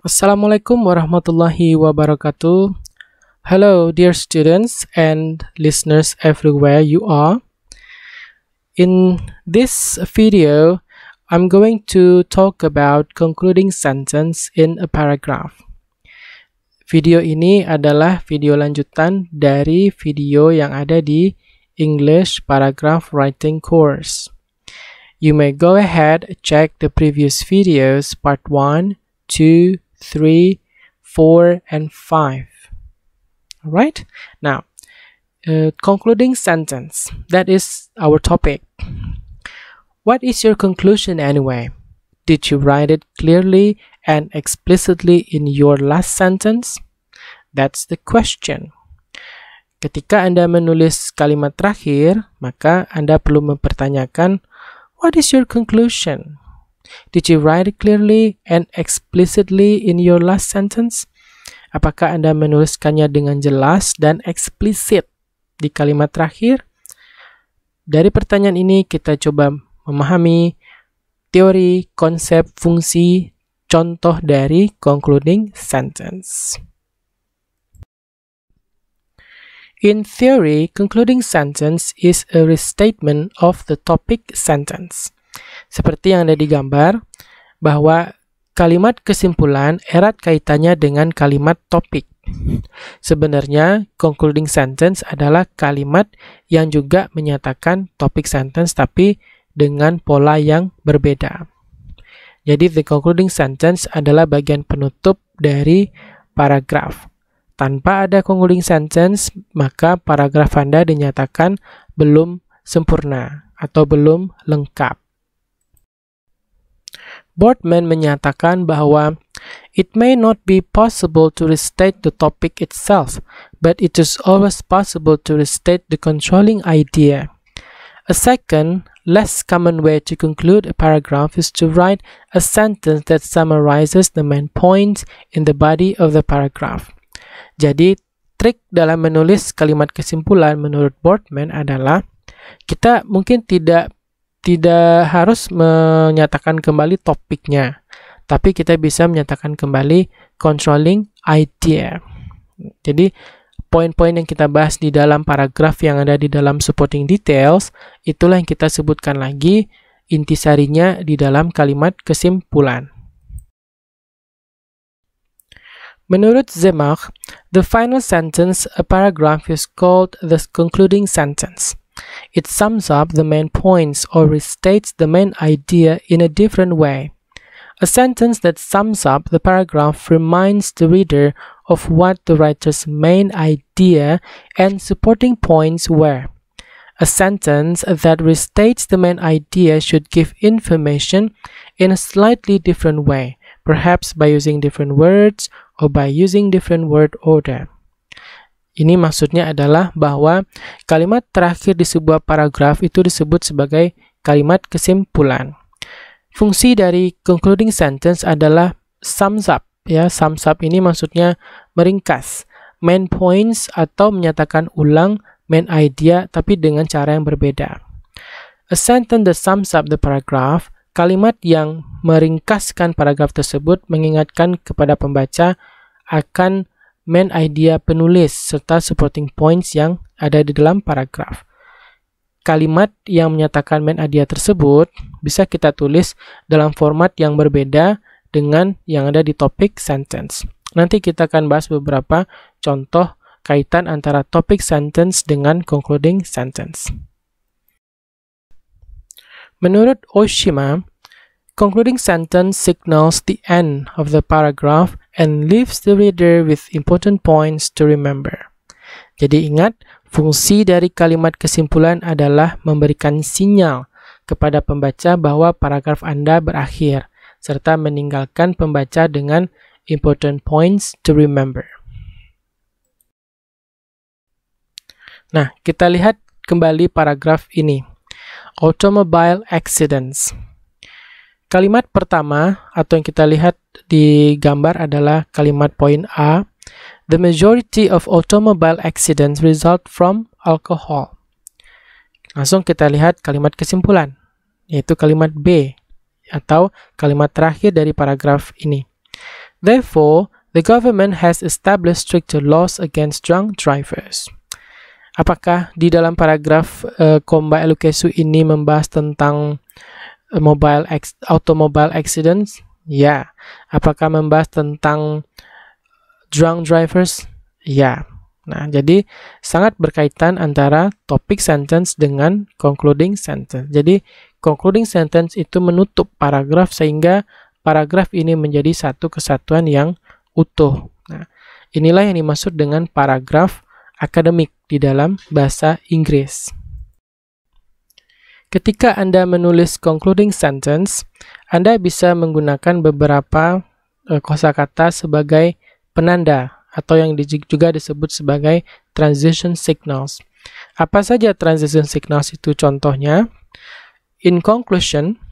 Assalamualaikum warahmatullahi wabarakatuh. Hello, dear students and listeners everywhere you are. In this video, I'm going to talk about concluding sentence in a paragraph. Video ini adalah video lanjutan dari video yang ada di English Paragraph Writing course. You may go ahead check the previous videos part 1, 2, 3, 4, and 5. All right. Now, uh, concluding sentence. That is our topic. What is your conclusion anyway? Did you write it clearly and explicitly in your last sentence? That's the question. Ketika Anda menulis kalimat terakhir, maka Anda perlu mempertanyakan, What is your conclusion? Did you write it clearly and explicitly in your last sentence? Apakah Anda menuliskannya dengan jelas dan eksplisit di kalimat terakhir? Dari pertanyaan ini kita coba memahami teori, konsep, fungsi, contoh dari concluding sentence. In theory, concluding sentence is a restatement of the topic sentence. Seperti yang ada di gambar, bahwa kalimat kesimpulan erat kaitannya dengan kalimat topik. Sebenarnya, concluding sentence adalah kalimat yang juga menyatakan topik sentence tapi dengan pola yang berbeda. Jadi, the concluding sentence adalah bagian penutup dari paragraf. Tanpa ada concluding sentence, maka paragraf Anda dinyatakan belum sempurna atau belum lengkap. Boardman menyatakan bahwa It may not be possible to restate the topic itself, but it is always possible to restate the controlling idea. A second, less common way to conclude a paragraph is to write a sentence that summarizes the main points in the body of the paragraph. Jadi, trik dalam menulis kalimat kesimpulan menurut Boardman adalah kita mungkin tidak tidak harus menyatakan kembali topiknya, tapi kita bisa menyatakan kembali controlling idea. Ya. Jadi, poin-poin yang kita bahas di dalam paragraf yang ada di dalam supporting details, itulah yang kita sebutkan lagi intisarinya di dalam kalimat kesimpulan. Menurut Zemach, the final sentence a paragraph is called the concluding sentence. It sums up the main points or restates the main idea in a different way. A sentence that sums up the paragraph reminds the reader of what the writer's main idea and supporting points were. A sentence that restates the main idea should give information in a slightly different way, perhaps by using different words or by using different word order. Ini maksudnya adalah bahwa kalimat terakhir di sebuah paragraf itu disebut sebagai kalimat kesimpulan. Fungsi dari concluding sentence adalah sums up. Ya, sums up ini maksudnya meringkas main points atau menyatakan ulang main idea tapi dengan cara yang berbeda. A sentence that sums up the paragraph, kalimat yang meringkaskan paragraf tersebut mengingatkan kepada pembaca akan main idea penulis serta supporting points yang ada di dalam paragraf. Kalimat yang menyatakan main idea tersebut bisa kita tulis dalam format yang berbeda dengan yang ada di topik sentence. Nanti kita akan bahas beberapa contoh kaitan antara topik sentence dengan concluding sentence. Menurut Oshima, concluding sentence signals the end of the paragraph and leaves the reader with important points to remember. Jadi ingat, fungsi dari kalimat kesimpulan adalah memberikan sinyal kepada pembaca bahwa paragraf Anda berakhir, serta meninggalkan pembaca dengan important points to remember. Nah, kita lihat kembali paragraf ini. Automobile accidents. Kalimat pertama atau yang kita lihat di gambar adalah kalimat poin A. The majority of automobile accidents result from alcohol. Langsung kita lihat kalimat kesimpulan, yaitu kalimat B atau kalimat terakhir dari paragraf ini. Therefore, the government has established stricter laws against drunk drivers. Apakah di dalam paragraf uh, Komba Elukesu ini membahas tentang mobile ex, automobile accidents? Ya. Apakah membahas tentang drunk drivers? Ya. Nah, jadi sangat berkaitan antara topic sentence dengan concluding sentence. Jadi, concluding sentence itu menutup paragraf sehingga paragraf ini menjadi satu kesatuan yang utuh. Nah, inilah yang dimaksud dengan paragraf akademik di dalam bahasa Inggris. Ketika Anda menulis concluding sentence, Anda bisa menggunakan beberapa e, kosakata sebagai penanda atau yang juga disebut sebagai transition signals. Apa saja transition signals itu contohnya? In conclusion,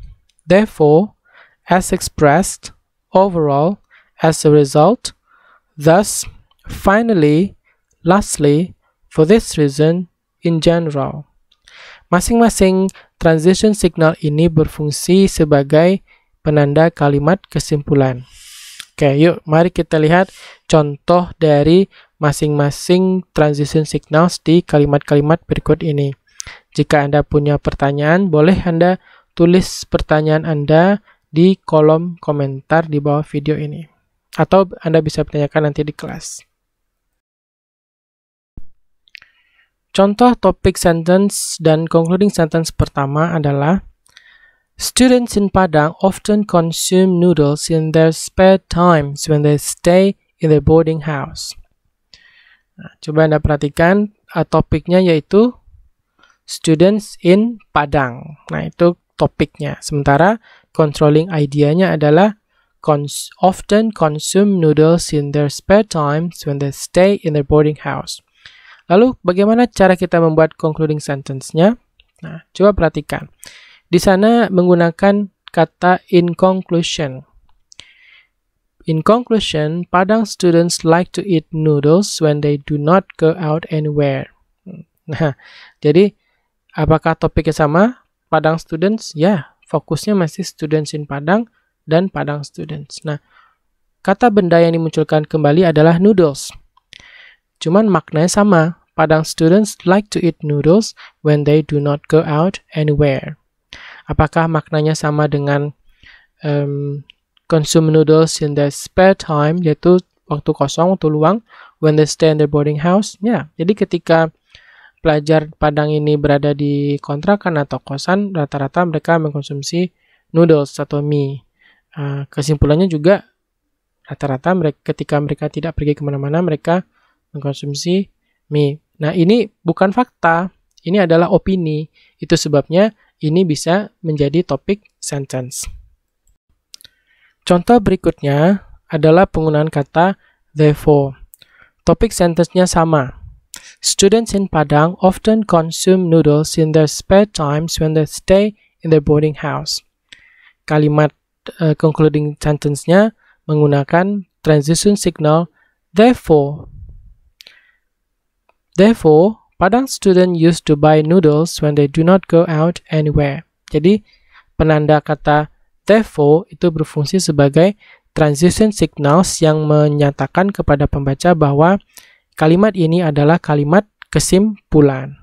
therefore, as expressed, overall, as a result, thus, finally, lastly, for this reason, in general. Masing-masing Transition signal ini berfungsi sebagai penanda kalimat kesimpulan. Oke, yuk mari kita lihat contoh dari masing-masing transition signals di kalimat-kalimat berikut ini. Jika Anda punya pertanyaan, boleh Anda tulis pertanyaan Anda di kolom komentar di bawah video ini. Atau Anda bisa bertanyakan nanti di kelas. Contoh topik sentence dan concluding sentence pertama adalah Students in Padang often consume noodles in their spare times when they stay in their boarding house. Nah, coba Anda perhatikan uh, topiknya yaitu Students in Padang. Nah, itu topiknya. Sementara controlling idea-nya adalah cons often consume noodles in their spare times when they stay in their boarding house. Lalu bagaimana cara kita membuat concluding sentence-nya? Nah, coba perhatikan. Di sana menggunakan kata in conclusion. In conclusion, Padang students like to eat noodles when they do not go out anywhere. Nah, jadi apakah topiknya sama? Padang students? Ya, fokusnya masih students in Padang dan Padang students. Nah, kata benda yang dimunculkan kembali adalah noodles. Cuman maknanya sama. Padang students like to eat noodles when they do not go out anywhere. Apakah maknanya sama dengan um, consume noodles in their spare time, yaitu waktu kosong, waktu luang, when they stay in their boarding house? Ya, yeah. jadi ketika pelajar Padang ini berada di kontrakan atau kosan, rata-rata mereka mengkonsumsi noodles atau mie. Uh, kesimpulannya juga rata-rata mereka ketika mereka tidak pergi kemana-mana mereka mengkonsumsi mie. Nah, ini bukan fakta, ini adalah opini. Itu sebabnya ini bisa menjadi topik sentence. Contoh berikutnya adalah penggunaan kata therefore. Topik sentence-nya sama. Students in Padang often consume noodles in their spare times when they stay in their boarding house. Kalimat uh, concluding sentence-nya menggunakan transition signal therefore Therefore, Padang student used to buy noodles when they do not go out anywhere. Jadi, penanda kata therefore itu berfungsi sebagai transition signals yang menyatakan kepada pembaca bahwa kalimat ini adalah kalimat kesimpulan.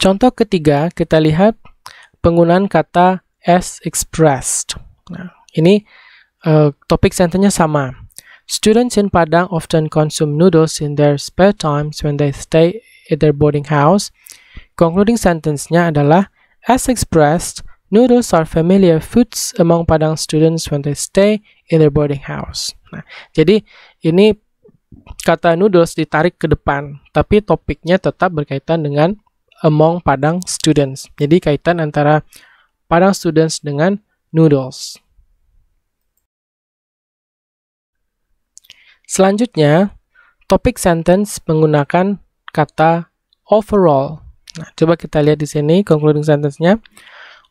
Contoh ketiga, kita lihat penggunaan kata as expressed. Nah, ini uh, topik sentenya sama Students in Padang often consume noodles in their spare times when they stay at their boarding house. Concluding sentence-nya adalah, As expressed, noodles are familiar foods among Padang students when they stay in their boarding house. Nah, jadi ini kata noodles ditarik ke depan, tapi topiknya tetap berkaitan dengan among Padang students. Jadi kaitan antara Padang students dengan noodles. Selanjutnya, topik sentence menggunakan kata overall. Nah, coba kita lihat di sini concluding sentence-nya.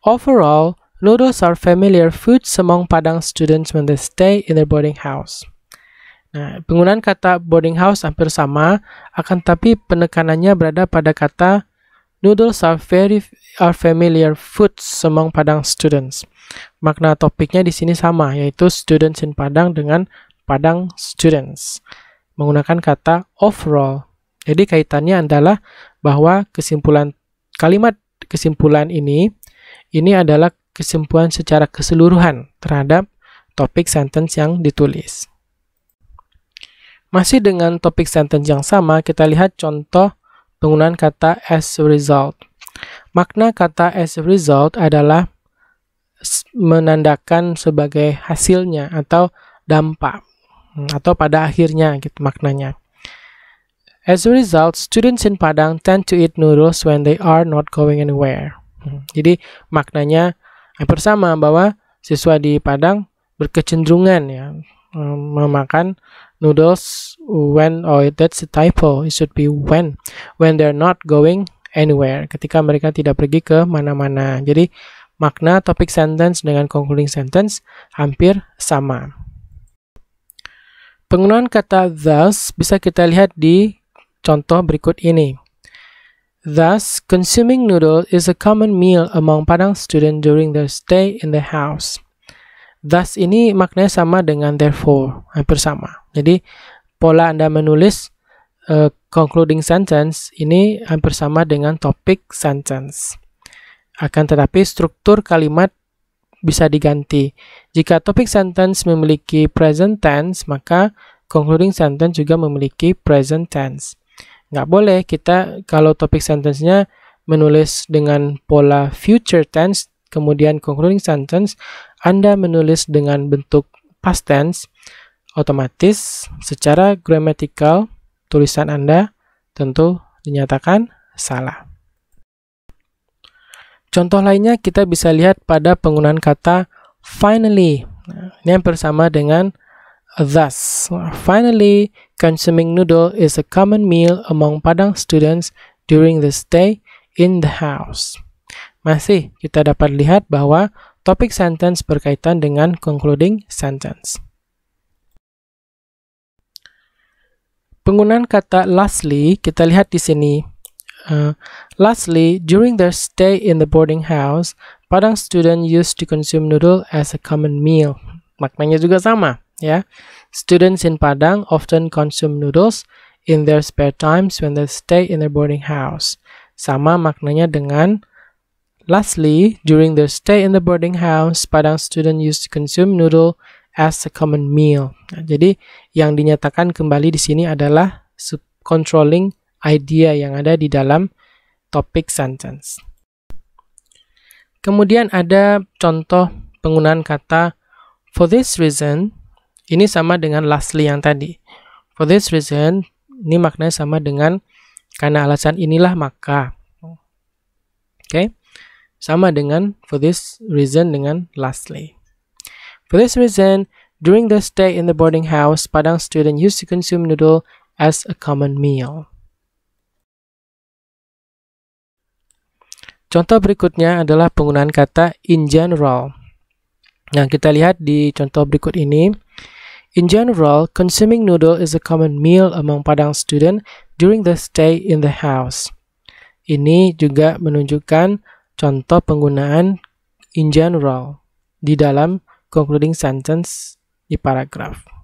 Overall, noodles are familiar foods among Padang students when they stay in their boarding house. Nah, penggunaan kata boarding house hampir sama, akan tapi penekanannya berada pada kata noodles are very are familiar foods among Padang students. Makna topiknya di sini sama, yaitu students in Padang dengan Padang Students menggunakan kata overall. Jadi kaitannya adalah bahwa kesimpulan kalimat kesimpulan ini ini adalah kesimpulan secara keseluruhan terhadap topik sentence yang ditulis. Masih dengan topik sentence yang sama, kita lihat contoh penggunaan kata as a result. Makna kata as a result adalah menandakan sebagai hasilnya atau dampak. Hmm, atau pada akhirnya gitu maknanya. As a result, students in Padang tend to eat noodles when they are not going anywhere. Hmm, jadi maknanya hampir sama bahwa siswa di Padang berkecenderungan ya hmm, memakan noodles when oh that's a typo it should be when when they're not going anywhere ketika mereka tidak pergi ke mana-mana jadi makna topic sentence dengan concluding sentence hampir sama Penggunaan kata thus bisa kita lihat di contoh berikut ini. Thus, consuming noodle is a common meal among Padang students during their stay in the house. Thus ini maknanya sama dengan therefore, hampir eh, sama. Jadi, pola Anda menulis uh, concluding sentence ini hampir eh, sama dengan topic sentence. Akan tetapi struktur kalimat bisa diganti. Jika topik sentence memiliki present tense, maka concluding sentence juga memiliki present tense. Nggak boleh kita kalau topik sentence-nya menulis dengan pola future tense, kemudian concluding sentence, Anda menulis dengan bentuk past tense, otomatis secara grammatical tulisan Anda tentu dinyatakan salah. Contoh lainnya kita bisa lihat pada penggunaan kata finally. Nah, ini yang bersama dengan thus. Nah, finally, consuming noodle is a common meal among Padang students during the stay in the house. Masih kita dapat lihat bahwa topik sentence berkaitan dengan concluding sentence. Penggunaan kata lastly kita lihat di sini Uh, lastly, during their stay in the boarding house, Padang student used to consume noodle as a common meal. Maknanya juga sama, ya. Students in Padang often consume noodles in their spare times when they stay in their boarding house. Sama maknanya dengan Lastly, during their stay in the boarding house, Padang student used to consume noodle as a common meal. Nah, jadi yang dinyatakan kembali di sini adalah controlling idea yang ada di dalam topic sentence. Kemudian ada contoh penggunaan kata for this reason. Ini sama dengan lastly yang tadi. For this reason, ini maknanya sama dengan karena alasan inilah maka. Oke. Okay? Sama dengan for this reason dengan lastly. For this reason, during the stay in the boarding house, Padang student used to consume noodle as a common meal. Contoh berikutnya adalah penggunaan kata in general. Nah, kita lihat di contoh berikut ini. In general, consuming noodle is a common meal among Padang student during the stay in the house. Ini juga menunjukkan contoh penggunaan in general di dalam concluding sentence di paragraf.